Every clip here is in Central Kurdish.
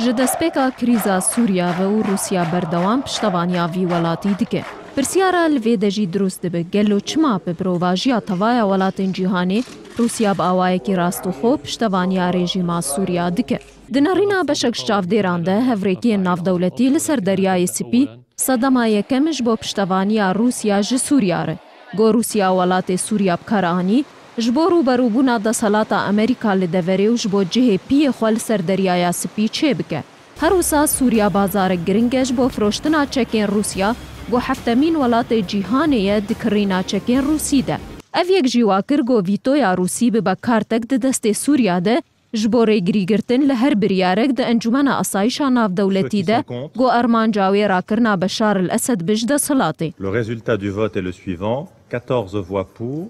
ji destpêka krîza Sûriya ve û Rûsya berdewam piştevaniya vî welatî dike. Pirsiyara li vê de jî durust dibe gelo çima bi pirovajiya tevaya welatên cîhanê Rûsya bi awayekî rastûxo piştevaniya rejîma Sûriya dike. Di nerîna beşek ji çavdêran de hevrekiyên navdewletî li ser deryayê Sipî sedema yekem ji bo piştevaniya Rûsya ji Sûrya re. Gorûsya welatê Sûriya bikar anî ji bo rûberûbûna desalata Amerîka li deverê û ji bo cihê piyê xwe li ser deryaya spî çê bike. Her wisa Sûriya bazarek giringe ji bo firoştina çekên Rûsya got heftemîn welatê cîhanê ye dikirîna çekên Rûsî de. Ev yek jî wakir got vîtoya Rûsî bibe kartek di destê Sûriya de ji bo rêgirîgirtin li her biryarek di encumena asayişa navdewletî de got armanca wê rakirina Beşar el Esed bij de silatê. Le résultat du vote est le suivant: 14 voix pour,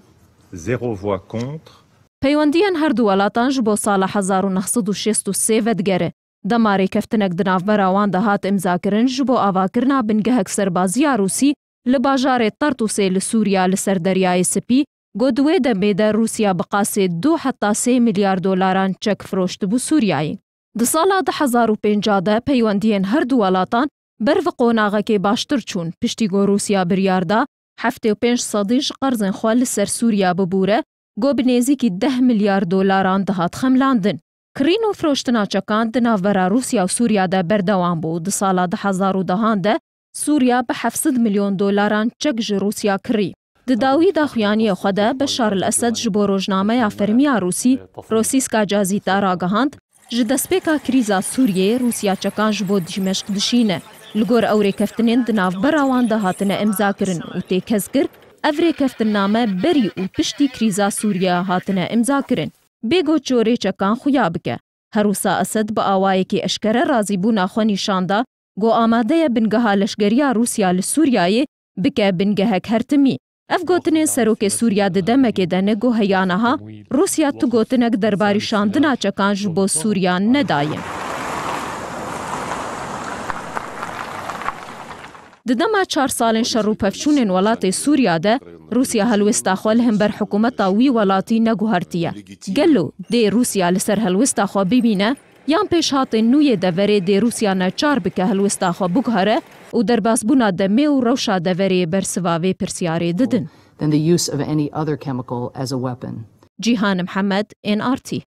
0 voix contre. پەیوەندیان هەردوو وڵاتانش بۆ ساڵە 1960 ڤەتگەرە دەماری کەفتنەك دناافبەراوان دەهات ئیمزاکردنش بۆ ئاواکردنا بنگە هەکسەربازیە رووسی لە باژارێ تەرت و سێ لە سووریا لەسەر دەریای سپی گۆ دوێ دەبێدە رووسیا بقاسێ دو حتا سێ میلیار دلاران چەک فرۆشت بوو سووریایی. دو ساڵا 1950دە پەیوەندیان هەردوو وڵاتان بەرڤ قۆناغەکەی باشتر چوون پشتی گۆ رووسیا بریاردا هەفتێ و پێنج سەدیش قەرزن خوا لە سەر سووریا ببوورە گۆ بنێزیکی ده میلیارد دلاران دەهات خەملاندن کرین و فرۆشتناچەکان دناڤەرا رووسیا و سووریادا بەردەوام بوو دو ساڵا 1970 سووریا بە 700 میلیۆن دلاران چەک ژ رووسیا کڕی دداوی داخوایانیە خودە بە شارل ئەسد ji بۆ ڕۆژنامەیا فەرمیا رووسی ڕۆسیسکا جازیتا راگەهاند ji دەستپێکا کریزا سووریێ رووسیاچەکان ji بۆ دژمەشق دشینە لەگۆر ئەو ڕێکەفتنێن دناو بەراواندا هاتنە ئەمزاکردن و تێ کەس کرد ئەف ڕێکەفتنامە بەری و پشتی کریزا سووریا هاتنە ئەمزاکردن بێگۆ چۆرێچەکان خویا بکە هەروسا ئەسد بە ئاوایەکی ئەشکەرە ڕازی بوو ناخۆنیشاندا گۆ ئامادەیە بنگەها لەشگەریا رووسیا لە سووریایێ بکە بنگەهەک هەرتمی ئەف گوتنێ سەرۆکێ سووریا ددەمەکێ دەنەگۆ هەیانەها رووسیا تو گوتنەک دەرباری شاندناچەکان ژ بۆ سووریان نەدایە. ددەما چار ساڵێن شەڕوپەفچوونێن وڵاتی سووریادە رووسیا هەلوێستا خۆل هەم بەر حکوومەتتا وی وڵاتی نەگوهرتیە گەل و دێ رووسیا لەسەر هەلوێستا خۆ ببینە یان پێش هاتین نوێ دەڤێ دێ رووسیانە چار بکە هەلوێستا خۆ بگهرە و دەرباسبوونا دەمێ و ڕەوشا دەڤێ بەرسواوێ پرسیارێ ددن. Than the use of any other chemical as a weapon. جیهان محەممەد NRT.